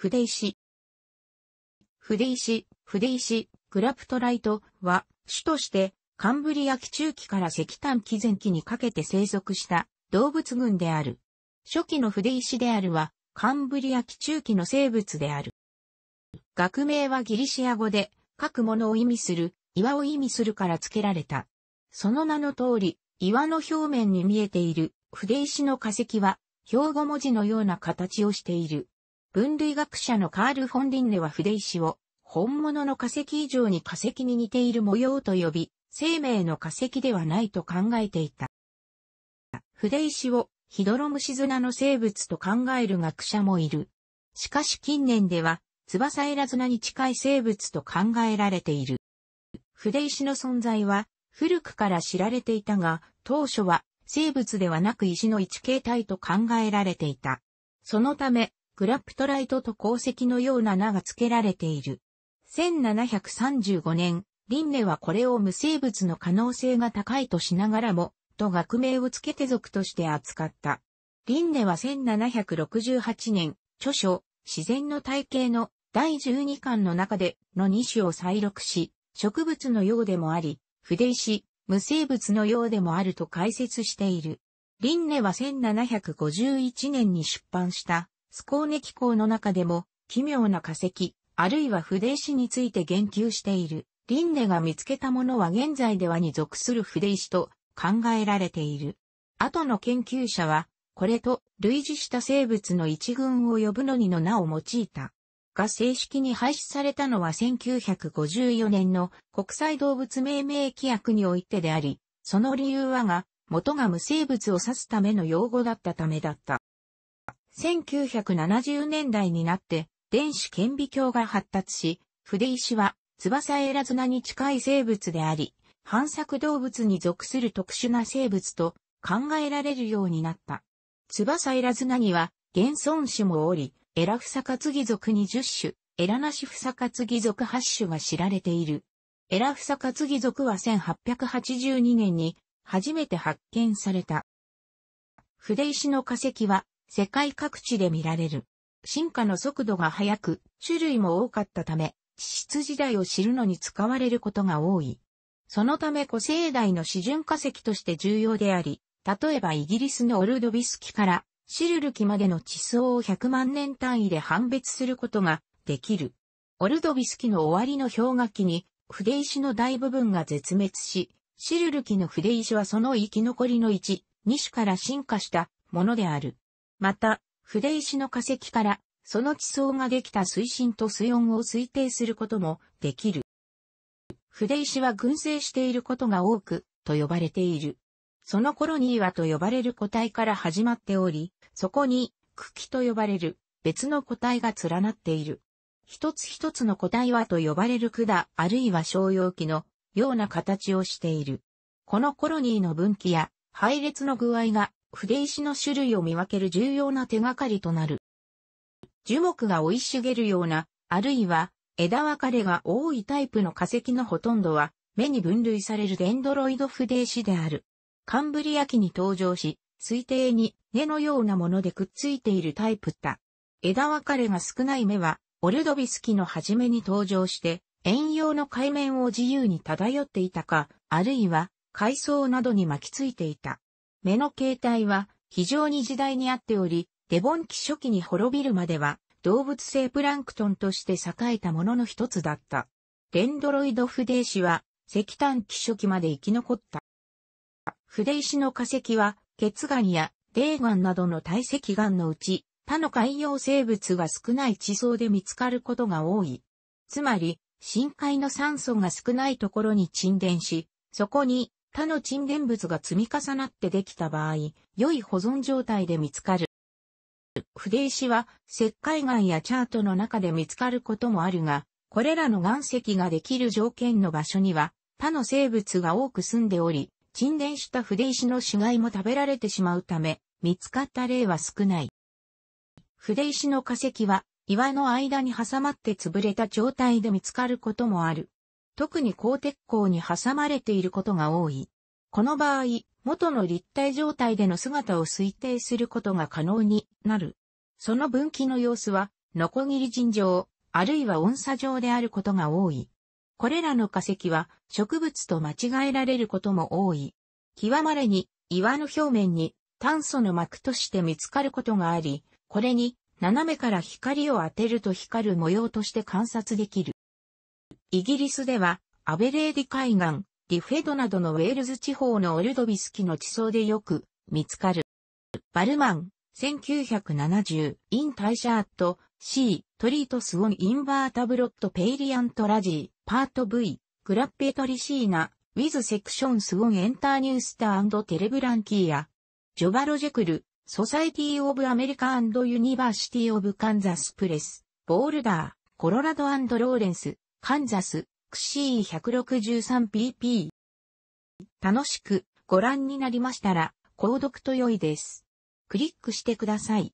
筆石。筆石、筆石、グラプトライトは、種として、カンブリア紀中期から石炭紀前期にかけて生息した動物群である。初期の筆石であるは、カンブリア紀中期の生物である。学名はギリシア語で、書くものを意味する、岩を意味するから付けられた。その名の通り、岩の表面に見えている筆石の化石は、標語文字のような形をしている。分類学者のカール・フォン・リンネは筆石を、本物の化石以上に化石に似ている模様と呼び、生命の化石ではないと考えていた。筆石をヒドロムシズナの生物と考える学者もいる。しかし近年では、翼エラズナに近い生物と考えられている。筆石の存在は、古くから知られていたが、当初は生物ではなく石の一形態と考えられていた。そのため、グラプトライトと鉱石のような名が付けられている。1735年、リンネはこれを無生物の可能性が高いとしながらも、と学名を付けて属として扱った。リンネは1768年、著書、自然の体系の第12巻の中での2種を再録し、植物のようでもあり、筆石、無生物のようでもあると解説している。リンネは1751年に出版したスコーネ機構の中でも、奇妙な化石、あるいは筆石について言及している。リンネが見つけたものは現在ではに属する筆石と考えられている。後の研究者は、これと類似した生物の一群を呼ぶのにの名を用いた。が正式に廃止されたのは1954年の国際動物命名規約においてであり、その理由はが、元が無生物を指すための用語だったためだった。1970年代になって電子顕微鏡が発達し、筆石は翼エラズナに近い生物であり、反作動物に属する特殊な生物と考えられるようになった。翼エラズナには現存種もおり、エラフサカツギ族20種、エラナシフサカツギ族8種が知られている。エラフサカツギ族は1882年に初めて発見された。筆石の化石は世界各地で見られる。進化の速度が速く、種類も多かったため、地質時代を知るのに使われることが多い。そのため古生代の始準化石として重要であり、例えばイギリスのオルドビスキからシルルキまでの地層を100万年単位で判別することができる。オルドビスキの終わりの氷河期に筆石の大部分が絶滅し、シルルキの筆石はその生き残りの1、2種から進化したものである。また、筆石の化石から、その地層ができた水深と水温を推定することもできる。筆石は群生していることが多く、と呼ばれている。その頃に岩と呼ばれる個体から始まっており、そこに、茎と呼ばれる別の個体が連なっている。一つ一つの個体はと呼ばれる管あるいは小容器のような形をしている。このコロニーの分岐や配列の具合が筆石の種類を見分ける重要な手がかりとなる。樹木が生い茂るような、あるいは枝分かれが多いタイプの化石のほとんどは、目に分類されるデンドロイド筆石である。カンブリア紀に登場し、推定に根のようなものでくっついているタイプだ。枝分かれが少ない目は、オルドビス紀の初めに登場して、遠洋の海面を自由に漂っていたか、あるいは海藻などに巻きついていた。目の形態は非常に時代にあっており、デボン期初期に滅びるまでは動物性プランクトンとして栄えたものの一つだった。レンドロイド筆デイシは石炭期初期まで生き残った。筆デイシの化石は血岩やガンなどの堆積岩のうち他の海洋生物が少ない地層で見つかることが多い。つまり、深海の酸素が少ないところに沈殿し、そこに他の沈殿物が積み重なってできた場合、良い保存状態で見つかる。筆石は石灰岩やチャートの中で見つかることもあるが、これらの岩石ができる条件の場所には、他の生物が多く住んでおり、沈殿した筆石の死骸も食べられてしまうため、見つかった例は少ない。筆石の化石は岩の間に挟まって潰れた状態で見つかることもある。特に鋼鉄鋼に挟まれていることが多い。この場合、元の立体状態での姿を推定することが可能になる。その分岐の様子は、ノコギリ尋常、あるいは音差状であることが多い。これらの化石は植物と間違えられることも多い。極まれに岩の表面に炭素の膜として見つかることがあり、これに斜めから光を当てると光る模様として観察できる。イギリスでは、アベレーディ海岸、リフェドなどのウェールズ地方のオルドビスキの地層でよく見つかる。バルマン、1970、インタイシャート、C、トリートスオンインバータブロットペイリアントラジー、パート V、クラッペトリシーナ、ウィズセクションスオンエンターニュースターテレブランキーア、ジョバロジェクル、ソサイティオブアメリカユニバーシティオブカンザスプレス、ボールダー、コロラドローレンス、カンザス、クシー 163pp。楽しくご覧になりましたら、購読と良いです。クリックしてください。